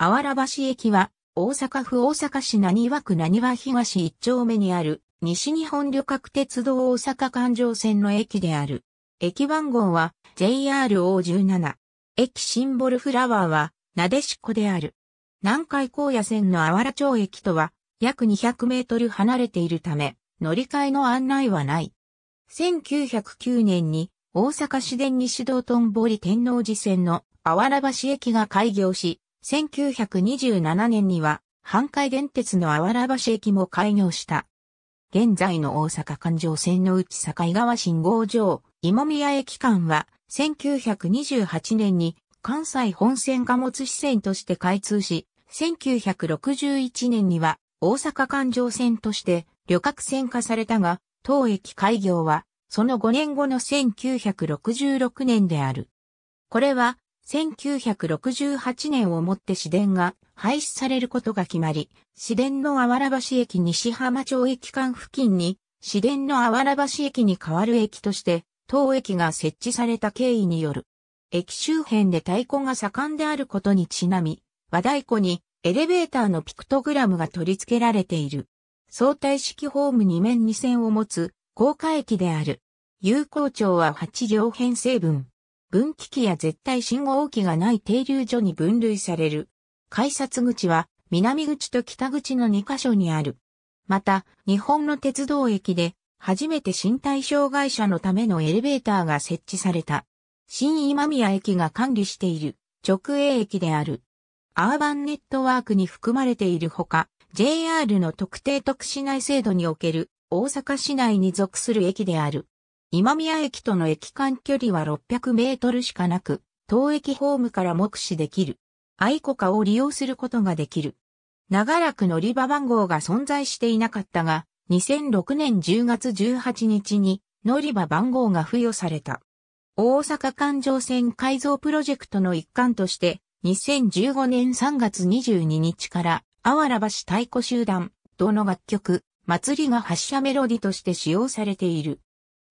あわら橋駅は、大阪府大阪市何和区何和東一丁目にある、西日本旅客鉄道大阪環状線の駅である。駅番号は JRO17。駅シンボルフラワーは、なでしこである。南海高野線のあわら町駅とは、約200メートル離れているため、乗り換えの案内はない。1909年に、大阪市電西道頓堀天王寺線のあわら橋駅が開業し、1927年には、阪海電鉄のあわら橋駅も開業した。現在の大阪環状線のうち境川信号場、今宮駅間は、1928年に関西本線貨物支線として開通し、1961年には大阪環状線として旅客線化されたが、当駅開業は、その5年後の1966年である。これは、1968年をもって市電が廃止されることが決まり、市電のあわら橋駅西浜町駅間付近に、市電のあわら橋駅に代わる駅として、当駅が設置された経緯による。駅周辺で太鼓が盛んであることにちなみ、和太鼓にエレベーターのピクトグラムが取り付けられている。相対式ホーム2面2線を持つ高架駅である。有効町は8両編成分。分岐器や絶対信号機がない停留所に分類される。改札口は南口と北口の2カ所にある。また、日本の鉄道駅で初めて身体障害者のためのエレベーターが設置された。新今宮駅が管理している直営駅である。アーバンネットワークに含まれているほか、JR の特定特市内制度における大阪市内に属する駅である。今宮駅との駅間距離は600メートルしかなく、当駅ホームから目視できる。愛子化を利用することができる。長らく乗り場番号が存在していなかったが、2006年10月18日に乗り場番号が付与された。大阪環状線改造プロジェクトの一環として、2015年3月22日から、あわら橋太鼓集団、どの楽曲、祭りが発車メロディとして使用されている。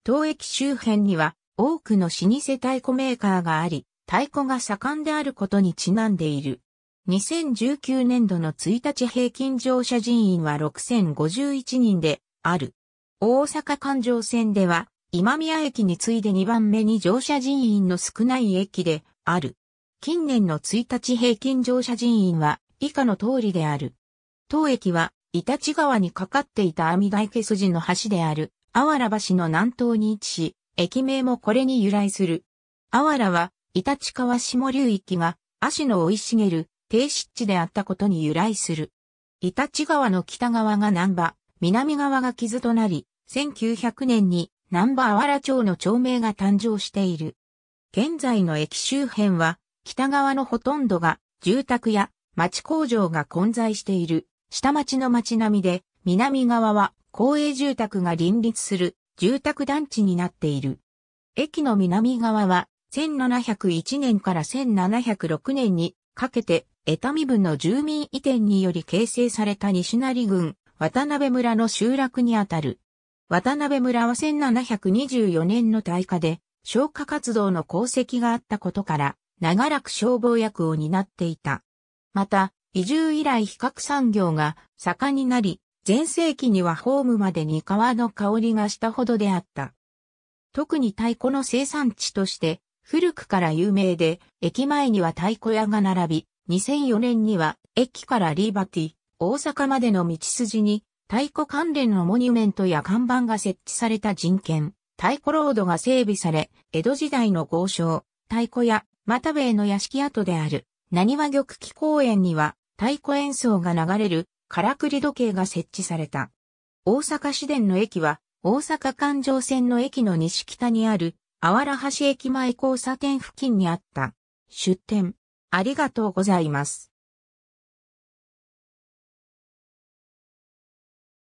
当駅周辺には多くの老舗太鼓メーカーがあり、太鼓が盛んであることにちなんでいる。2019年度の1日平均乗車人員は6051人である。大阪環状線では今宮駅に次いで2番目に乗車人員の少ない駅である。近年の1日平均乗車人員は以下の通りである。当駅は、イタチ川にかかっていた網台家筋の橋である、あわら橋の南東に位置し、駅名もこれに由来する。あわらは、いたち川下流域が、足の生い茂る、低湿地であったことに由来する。いたち川の北側が南波、南側が傷となり、1900年に南波あわら町の町名が誕生している。現在の駅周辺は、北側のほとんどが住宅や町工場が混在している、下町の町並みで、南側は公営住宅が林立する住宅団地になっている。駅の南側は1701年から1706年にかけて江民分の住民移転により形成された西成郡渡辺村の集落にあたる。渡辺村は1724年の大火で消火活動の功績があったことから長らく消防役を担っていた。また、移住以来比較産業が盛んになり、前世紀にはホームまでに川の香りがしたほどであった。特に太鼓の生産地として古くから有名で、駅前には太鼓屋が並び、2004年には駅からリーバティ、大阪までの道筋に太鼓関連のモニュメントや看板が設置された人権、太鼓ロードが整備され、江戸時代の豪商、太鼓屋、又兵衛の屋敷跡である、何和玉器公園には太鼓演奏が流れるからくり時計が設置された。大阪市電の駅は、大阪環状線の駅の西北にある、あわら橋駅前交差点付近にあった。出店。ありがとうございます。